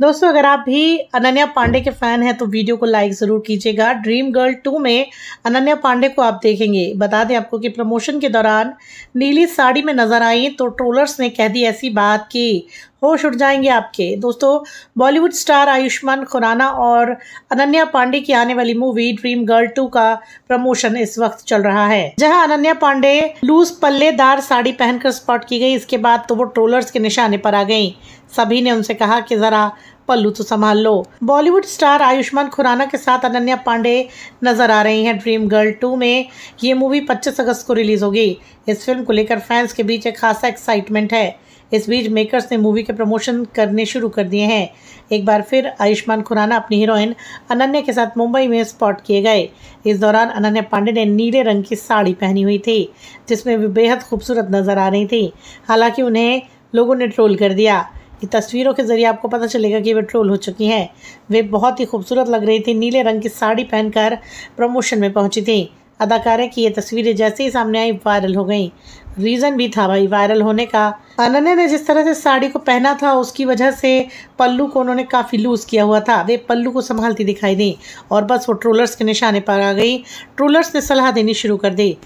दोस्तों अगर आप भी अनन्या पांडे के फैन हैं तो वीडियो को लाइक ज़रूर कीजिएगा ड्रीम गर्ल टू में अनन्या पांडे को आप देखेंगे बता दें आपको कि प्रमोशन के दौरान नीली साड़ी में नजर आई तो ट्रोलर्स ने कह दी ऐसी बात कि होश उड़ जाएंगे आपके दोस्तों बॉलीवुड स्टार आयुष्मान खुराना और अनन्या पांडे की आने वाली मूवी ड्रीम गर्ल टू का प्रमोशन इस वक्त चल रहा है जहां अनन्या पांडे लूज पल्लेदार साड़ी पहनकर स्पॉट की गई इसके बाद तो वो ट्रोलर्स के निशाने पर आ गई सभी ने उनसे कहा कि जरा पल्लू तो संभाल लो बॉलीवुड स्टार आयुष्मान खुराना के साथ अनन्या पांडे नजर आ रही हैं ड्रीम गर्ल टू में ये मूवी 25 अगस्त को रिलीज होगी इस फिल्म को लेकर फैंस के बीच एक खासा एक्साइटमेंट है इस बीच मेकर्स ने मूवी के प्रमोशन करने शुरू कर दिए हैं एक बार फिर आयुष्मान खुराना अपनी हीरोइन अनन्या के साथ मुंबई में स्पॉट किए गए इस दौरान अनन्या पांडे ने नीले रंग की साड़ी पहनी हुई थी जिसमें वे बेहद खूबसूरत नजर आ रही थी हालांकि उन्हें लोगों ने ट्रोल कर दिया कि तस्वीरों के जरिए आपको पता चलेगा कि वे ट्रोल हो चुकी हैं वे बहुत ही खूबसूरत लग रही थी नीले रंग की साड़ी पहनकर प्रमोशन में पहुंची थी अदाकारा की ये तस्वीरें जैसे ही सामने आई वायरल हो गई रीज़न भी था भाई वायरल होने का अनन्या ने जिस तरह से साड़ी को पहना था उसकी वजह से पल्लू को उन्होंने काफ़ी लूज़ किया हुआ था वे पल्लू को संभालती दिखाई दी और बस वो ट्रोलर्स के निशाने पर आ गई ट्रोलर्स ने सलाह देनी शुरू कर दी